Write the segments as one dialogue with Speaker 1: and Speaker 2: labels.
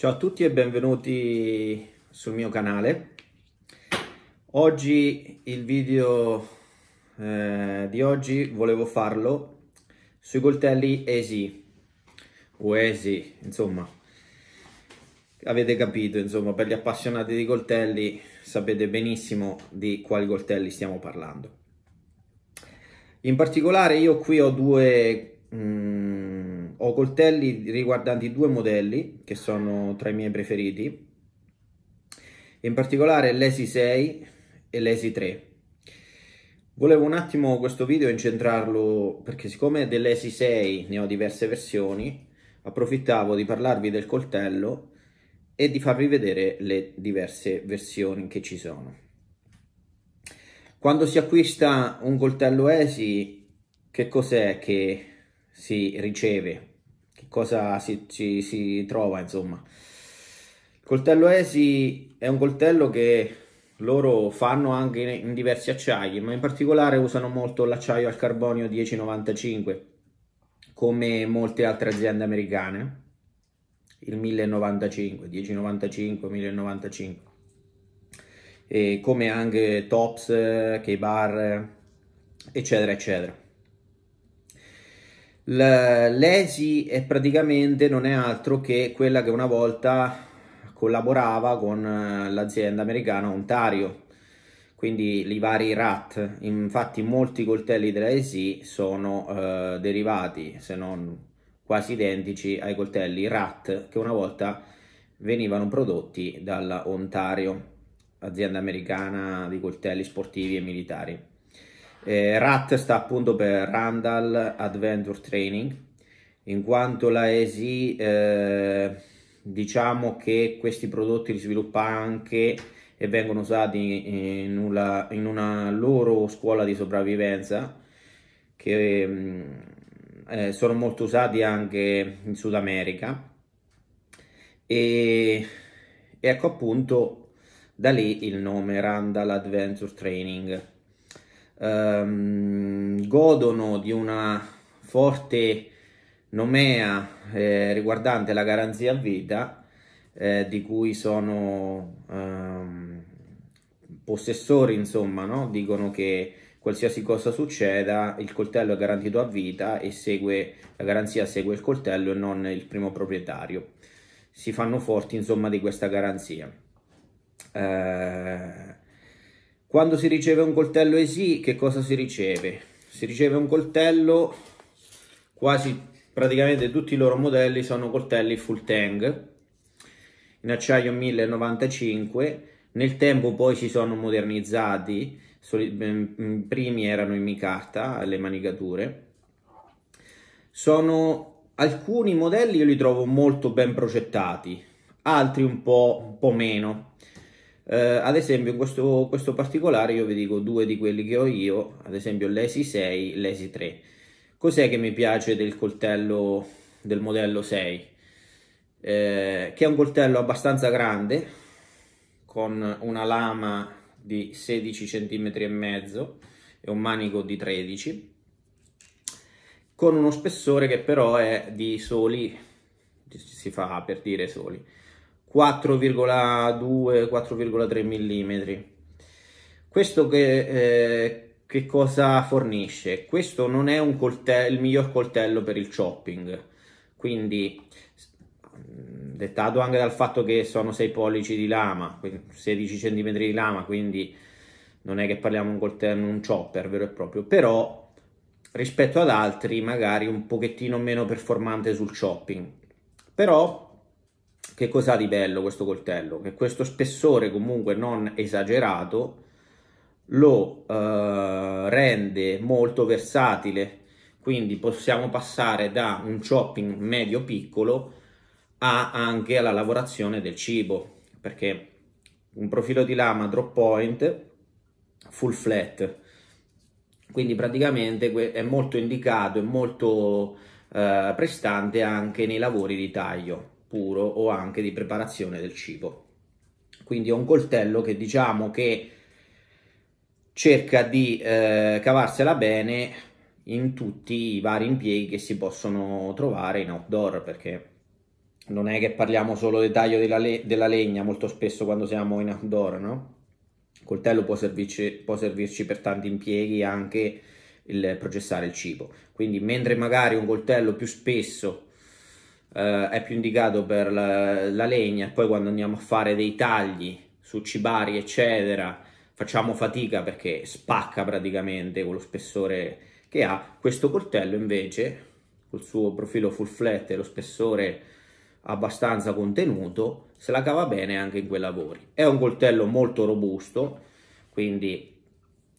Speaker 1: Ciao a tutti e benvenuti sul mio canale. Oggi il video eh, di oggi volevo farlo sui coltelli ESI o ESI, insomma. Avete capito, insomma, per gli appassionati di coltelli sapete benissimo di quali coltelli stiamo parlando. In particolare io qui ho due mh, mm, ho coltelli riguardanti due modelli che sono tra i miei preferiti, in particolare l'ESI 6 e l'ESI 3. Volevo un attimo questo video incentrarlo perché siccome dell'ESI 6 ne ho diverse versioni, approfittavo di parlarvi del coltello e di farvi vedere le diverse versioni che ci sono. Quando si acquista un coltello ESI, che cos'è che si riceve cosa si, ci si trova, insomma. Il coltello ESI è un coltello che loro fanno anche in diversi acciai, ma in particolare usano molto l'acciaio al carbonio 1095, come molte altre aziende americane, il 1095, 1095, 1095, e come anche Tops, K-Bar, eccetera, eccetera. L'ESI è praticamente non è altro che quella che una volta collaborava con eh, l'azienda americana Ontario, quindi i vari RAT. Infatti molti coltelli dell'ESI sono eh, derivati, se non quasi identici, ai coltelli RAT che una volta venivano prodotti dalla Ontario, azienda americana di coltelli sportivi e militari. Eh, RAT sta appunto per Randall Adventure Training, in quanto la ESI eh, diciamo che questi prodotti li sviluppa anche e vengono usati in una, in una loro scuola di sopravvivenza che mm, eh, sono molto usati anche in Sud America e, e ecco appunto da lì il nome Randall Adventure Training ehm, godono di una forte nomea eh, riguardante la garanzia a vita eh, di cui sono ehm, possessori insomma no? dicono che qualsiasi cosa succeda il coltello è garantito a vita e segue, la garanzia segue il coltello e non il primo proprietario si fanno forti insomma di questa garanzia eh, quando si riceve un coltello ESI, che cosa si riceve? Si riceve un coltello, quasi praticamente tutti i loro modelli sono coltelli full tang, in acciaio 1095, nel tempo poi si sono modernizzati, i primi erano in micarta le manicature. Sono alcuni modelli io li trovo molto ben progettati, altri un po', un po meno eh, ad esempio in questo, questo, particolare io vi dico due di quelli che ho io, ad esempio l'ESI 6, l'ESI 3. Cos'è che mi piace del coltello del modello 6? Eh, che è un coltello abbastanza grande, con una lama di 16 cm e mezzo e un manico di 13 con uno spessore che però è di soli si fa per dire soli 4,2-4,3 mm. Questo che, eh, che, cosa fornisce? Questo non è coltello, il miglior coltello per il chopping, quindi mm, dettato anche dal fatto che sono 6 pollici di lama, 16 cm di lama, quindi non è che parliamo un coltello, un chopper vero e proprio, però rispetto ad altri magari un pochettino meno performante sul chopping. Però che cosa ha di bello questo coltello? Che questo spessore comunque non esagerato lo eh, rende molto versatile, quindi possiamo passare da un chopping medio piccolo a anche alla lavorazione del cibo, perché un profilo di lama drop point full flat, quindi praticamente è molto indicato e molto eh, prestante anche nei lavori di taglio puro o anche di preparazione del cibo. Quindi è un coltello che diciamo che cerca di eh, cavarsela bene in tutti i vari impieghi che si possono trovare in outdoor perché non è che parliamo solo del taglio della, le della legna molto spesso quando siamo in outdoor no? il coltello può servirci, può servirci per tanti impieghi anche il processare il cibo quindi mentre magari un coltello più spesso eh, è più indicato per la, la legna e poi quando andiamo a fare dei tagli su cibari eccetera facciamo fatica perché spacca praticamente con lo spessore che ha questo coltello invece col suo profilo full flat e lo spessore abbastanza contenuto se la cava bene anche in quei lavori è un coltello molto robusto quindi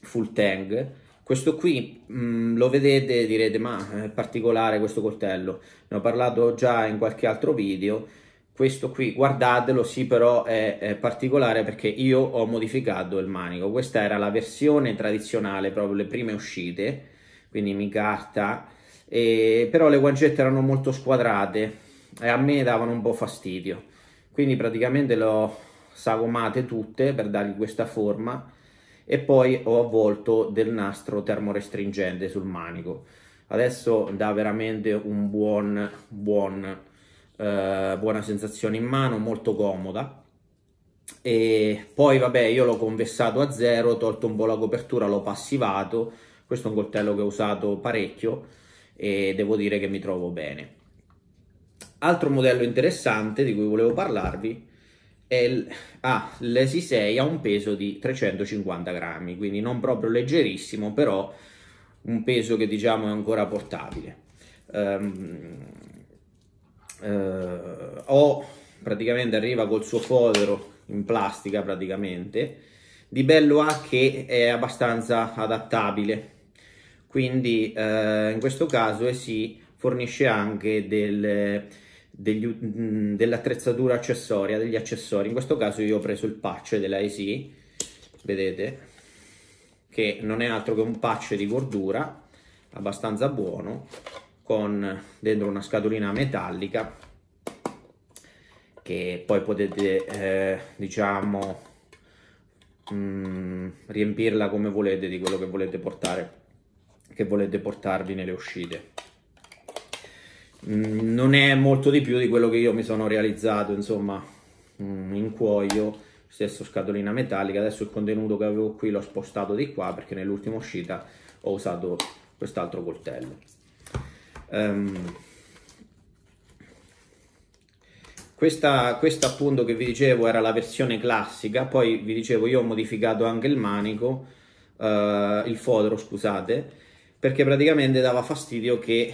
Speaker 1: full tang questo qui mh, mm, lo vedete e direte ma è particolare questo coltello, ne ho parlato già in qualche altro video, questo qui guardatelo sì però è, è, particolare perché io ho modificato il manico, questa era la versione tradizionale, proprio le prime uscite, quindi mi carta, e, però le guancette erano molto squadrate e a me davano un po' fastidio, quindi praticamente le ho sagomate tutte per dargli questa forma, e poi ho avvolto del nastro termorestringente sul manico. Adesso dà veramente un buon, buon, eh, buona sensazione in mano, molto comoda. E poi vabbè io l'ho convessato a zero, ho tolto un po' la copertura, l'ho passivato. Questo è un coltello che ho usato parecchio e devo dire che mi trovo bene. Altro modello interessante di cui volevo parlarvi ha ah, l'Esi6 ha un peso di 350 grammi, quindi non proprio leggerissimo, però un peso che diciamo è ancora portabile. Um, uh, o praticamente arriva col suo fodero in plastica praticamente, di bello ha che è abbastanza adattabile, quindi uh, in questo caso ESI fornisce anche delle degli, mm, dell'attrezzatura accessoria, degli accessori. In questo caso io ho preso il patch dell'IC, vedete, che non è altro che un patch di cordura, abbastanza buono, con dentro una scatolina metallica che poi potete, eh, diciamo, mh, mm, riempirla come volete di quello che volete portare, che volete portarvi nelle uscite. Mm, non è molto di più di quello che io mi sono realizzato, insomma, mm, in cuoio stesso scatolina metallica adesso il contenuto che avevo qui l'ho spostato di qua perché nell'ultima uscita ho usato quest'altro coltello um, questa, questa, appunto che vi dicevo era la versione classica poi vi dicevo io ho modificato anche il manico uh, il fodero scusate perché praticamente dava fastidio che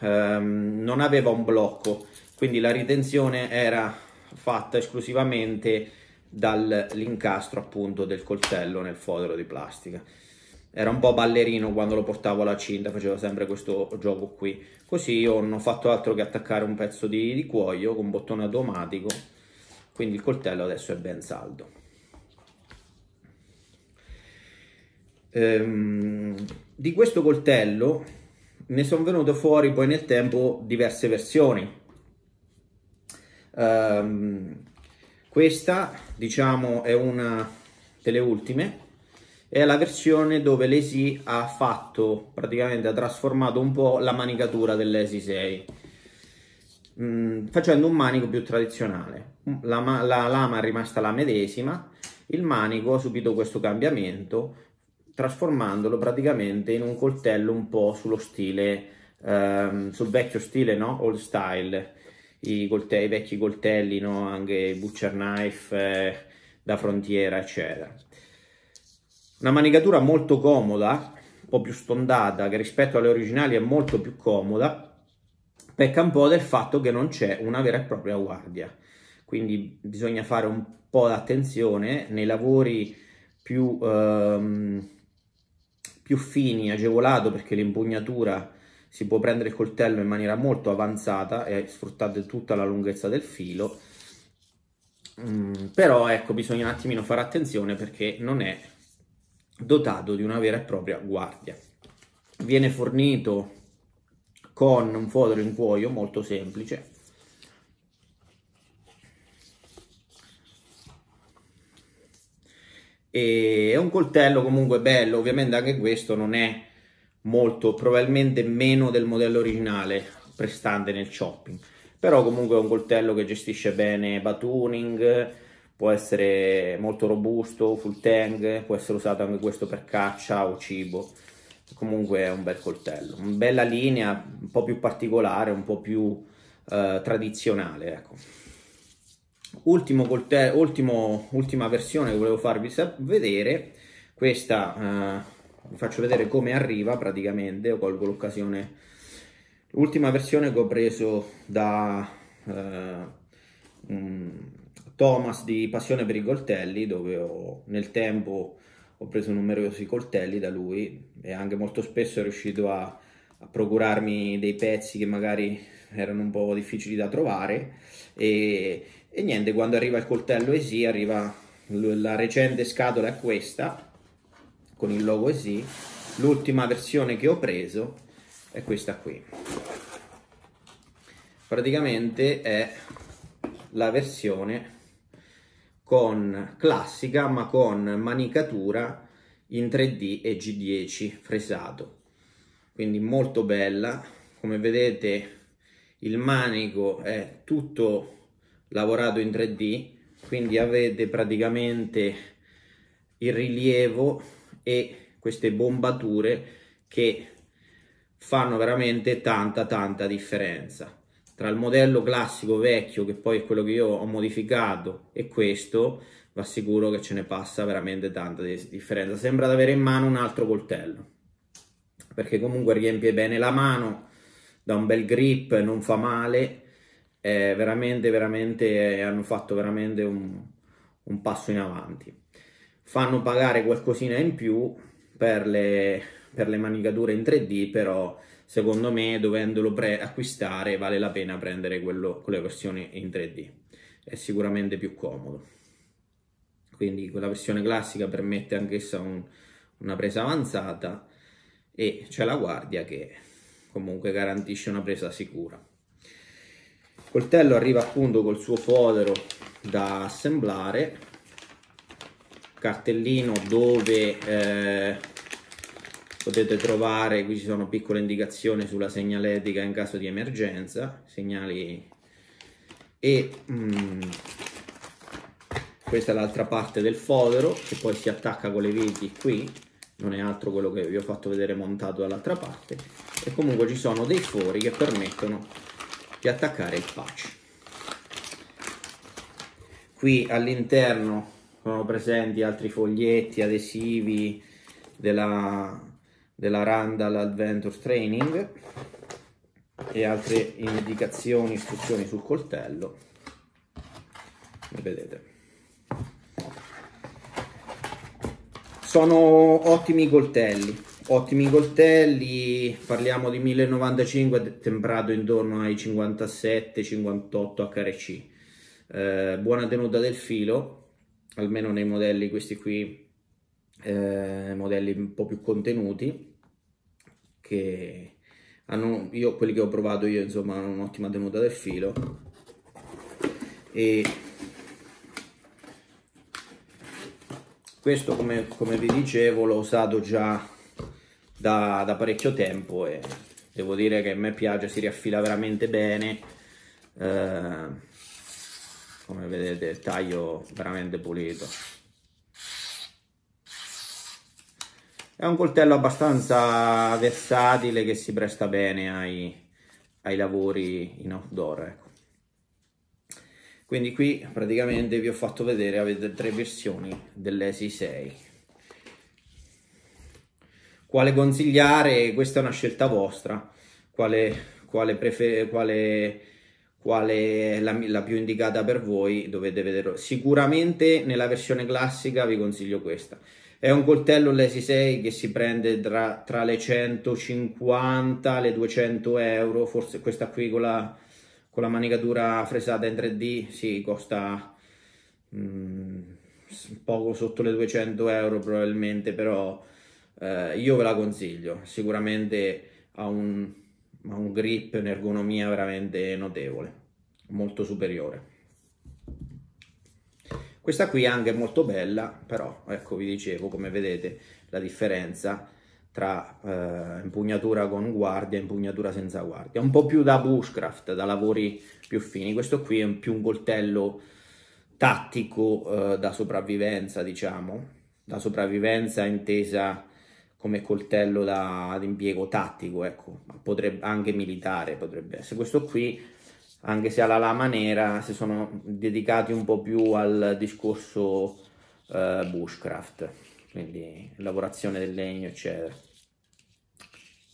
Speaker 1: ehm, non aveva un blocco, quindi la ritenzione era fatta esclusivamente dall'incastro appunto del coltello nel fodero di plastica. Era un po' ballerino quando lo portavo alla cinta, faceva sempre questo gioco qui. Così io non ho fatto altro che attaccare un pezzo di, di cuoio con bottone automatico, quindi il coltello adesso è ben saldo. Ehm, di questo coltello ne sono venute fuori poi nel tempo diverse versioni. Um, questa, diciamo, è una delle ultime, è la versione dove l'ESI ha fatto, praticamente ha trasformato un po' la manicatura dell'ESI 6, mm, facendo un manico più tradizionale. La, la lama è rimasta la medesima, il manico ha subito questo cambiamento trasformandolo praticamente in un coltello un po' sullo stile, ehm, sul vecchio stile, no? Old style, i, coltelli, i vecchi coltelli, no? Anche butcher knife eh, da frontiera, eccetera. Una manicatura molto comoda, un po' più stondata, che rispetto alle originali è molto più comoda, pecca un po' del fatto che non c'è una vera e propria guardia. Quindi bisogna fare un po' d'attenzione nei lavori più... Ehm, più fini, agevolato perché l'impugnatura si può prendere il coltello in maniera molto avanzata e sfruttate tutta la lunghezza del filo mm, però ecco bisogna un attimino fare attenzione perché non è dotato di una vera e propria guardia viene fornito con un fodero in cuoio molto semplice e è un coltello comunque bello, ovviamente anche questo non è molto, probabilmente meno del modello originale prestante nel chopping, però comunque è un coltello che gestisce bene batuning, può essere molto robusto, full tang, può essere usato anche questo per caccia o cibo, comunque è un bel coltello, una bella linea, un po' più particolare, un po' più eh, tradizionale, ecco. Ultimo, ultimo, ultima versione che volevo farvi vedere, questa eh, vi faccio vedere come arriva praticamente, Io colgo l'occasione. L'ultima versione che ho preso da eh, Thomas di Passione per i coltelli, dove ho, nel tempo ho preso numerosi coltelli da lui e anche molto spesso è riuscito a, a procurarmi dei pezzi che magari erano un po' difficili da trovare e e niente, quando arriva il coltello ESI, arriva la recente scatola è questa, con il logo ESI. L'ultima versione che ho preso è questa qui. Praticamente è la versione con classica ma con manicatura in 3D e G10 fresato quindi molto bella come vedete il manico è tutto lavorato in 3D, quindi avete praticamente il rilievo e queste bombature che fanno veramente tanta tanta differenza tra il modello classico vecchio che poi è quello che io ho modificato e questo vi assicuro che ce ne passa veramente tanta differenza sembra di avere in mano un altro coltello perché comunque riempie bene la mano dà un bel grip non fa male eh, veramente, veramente hanno fatto veramente un, un, passo in avanti. Fanno pagare qualcosina in più per le, per le manicature in 3D, però secondo me dovendolo pre- acquistare vale la pena prendere quello, quella versione in 3D, è sicuramente più comodo. Quindi quella versione classica permette anch'essa un, una presa avanzata e c'è la guardia che comunque garantisce una presa sicura coltello arriva appunto col suo fodero da assemblare cartellino dove eh, potete trovare qui ci sono piccole indicazioni sulla segnaletica in caso di emergenza segnali e mm, questa è l'altra parte del fodero che poi si attacca con le viti qui non è altro quello che vi ho fatto vedere montato dall'altra parte e comunque ci sono dei fori che permettono di attaccare il patch qui all'interno sono presenti altri foglietti adesivi della, della Randall Adventure Training e altre indicazioni, istruzioni sul coltello come vedete sono ottimi coltelli ottimi coltelli, parliamo di 1095 temperato intorno ai 57-58 HRC, eh, buona tenuta del filo, almeno nei modelli questi qui, eh, modelli un po' più contenuti, che hanno, io, quelli che ho provato io insomma hanno un'ottima tenuta del filo e questo come, come vi dicevo l'ho usato già da, da parecchio tempo e devo dire che a me piace, si riaffila veramente bene. Eh, come vedete il taglio veramente pulito. È un coltello abbastanza versatile che si presta bene ai, ai lavori in outdoor. Ecco. Quindi qui praticamente vi ho fatto vedere, avete tre versioni dell'ESI 6 quale consigliare, questa è una scelta vostra, quale, quale, prefer- quale, quale è la, la, più indicata per voi, dovete vederlo. Sicuramente nella versione classica vi consiglio questa. È un coltello l'ESI 6 che si prende tra, tra le 150 e le 200 euro, forse questa qui con la, con la manicatura fresata in 3D, sì, costa mh, mm, poco sotto le 200 euro probabilmente, però eh, io ve la consiglio, sicuramente ha un, ha un grip, un'ergonomia veramente notevole, molto superiore. Questa qui anche è molto bella, però ecco vi dicevo come vedete la differenza tra eh, impugnatura con guardia e impugnatura senza guardia. Un po' più da bushcraft, da lavori più fini. Questo qui è più un coltello tattico eh, da sopravvivenza, diciamo. Da sopravvivenza intesa come coltello da, impiego tattico, ecco, potrebbe, anche militare potrebbe essere. Questo qui, anche se ha la lama nera, si sono dedicati un po' più al discorso eh, bushcraft, quindi lavorazione del legno, eccetera.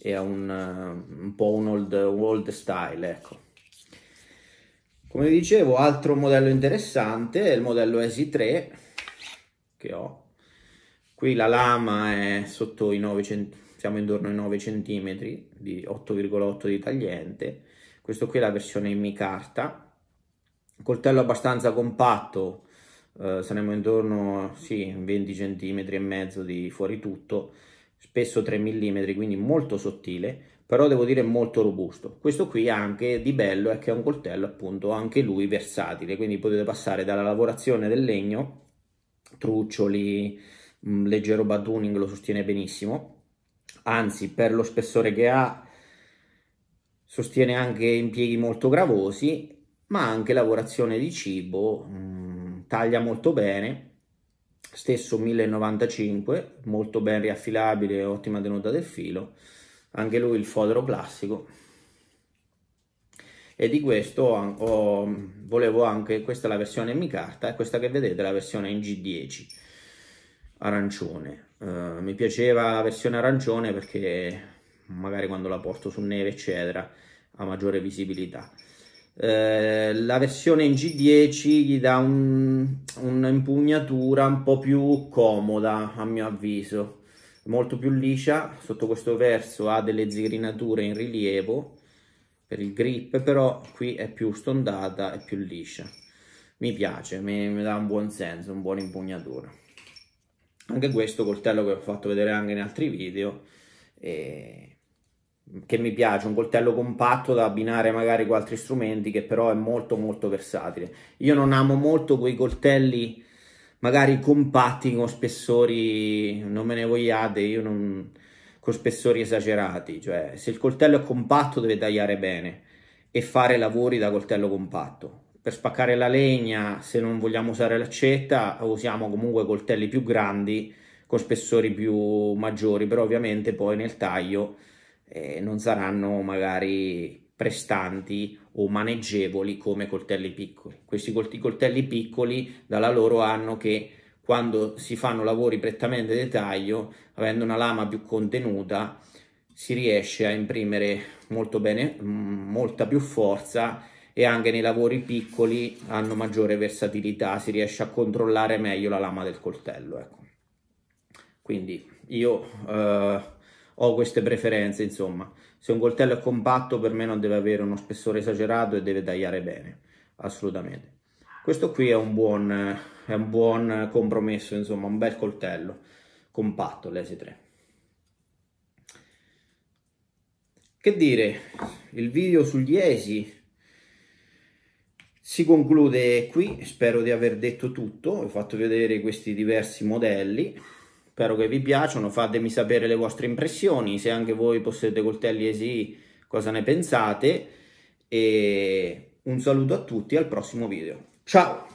Speaker 1: E ha un, un, po' un old, old style, ecco. Come vi dicevo, altro modello interessante è il modello ESI 3 che ho Qui la lama è sotto i 9 cm, siamo intorno ai 9 cm di 8,8 di tagliente. Questo qui è la versione in micarta. Coltello abbastanza compatto, eh, saremmo intorno sì, 20 cm e mezzo di fuori tutto, spesso 3 mm, quindi molto sottile però devo dire molto robusto. Questo qui anche di bello è che è un coltello appunto anche lui versatile, quindi potete passare dalla lavorazione del legno, truccioli, Mm, leggero Baduning lo sostiene benissimo, anzi per lo spessore che ha sostiene anche impieghi molto gravosi, ma anche lavorazione di cibo, mh, mm, taglia molto bene, stesso 1095, molto ben riaffilabile, ottima tenuta del filo, anche lui il fodero classico. E di questo ho, ho, volevo anche, questa è la versione mi carta e questa che vedete è la versione in G10 arancione. Uh, mi piaceva la versione arancione perché magari quando la porto su neve eccetera ha maggiore visibilità. Uh, la versione in G10 gli dà un'impugnatura un, po' più comoda a mio avviso, molto più liscia, sotto questo verso ha delle zigrinature in rilievo per il grip, però qui è più stondata e più liscia. Mi piace, mi, mi dà un buon senso, un buona impugnatura anche questo coltello che ho fatto vedere anche in altri video eh, che mi piace, un coltello compatto da abbinare magari con altri strumenti che però è molto molto versatile io non amo molto quei coltelli magari compatti con spessori, non me ne vogliate, io non, con spessori esagerati, cioè se il coltello è compatto deve tagliare bene e fare lavori da coltello compatto, per spaccare la legna, se non vogliamo usare l'accetta, usiamo comunque coltelli più grandi con spessori più maggiori, però ovviamente poi nel taglio eh, non saranno magari prestanti o maneggevoli come coltelli piccoli. Questi col- coltelli piccoli dalla loro hanno che quando si fanno lavori prettamente di taglio, avendo una lama più contenuta, si riesce a imprimere molto bene, molta più forza e anche nei lavori piccoli hanno maggiore versatilità, si riesce a controllare meglio la lama del coltello. Ecco. Quindi io eh, ho queste preferenze, insomma. Se un coltello è compatto per me non deve avere uno spessore esagerato e deve tagliare bene, assolutamente. Questo qui è un buon, è un buon compromesso, insomma, un bel coltello compatto, l'S3. Che dire, il video sugli ESI si conclude qui, spero di aver detto tutto, ho fatto vedere questi diversi modelli, spero che vi piacciono, fatemi sapere le vostre impressioni, se anche voi possedete coltelli ESI cosa ne pensate e un saluto a tutti al prossimo video. Ciao!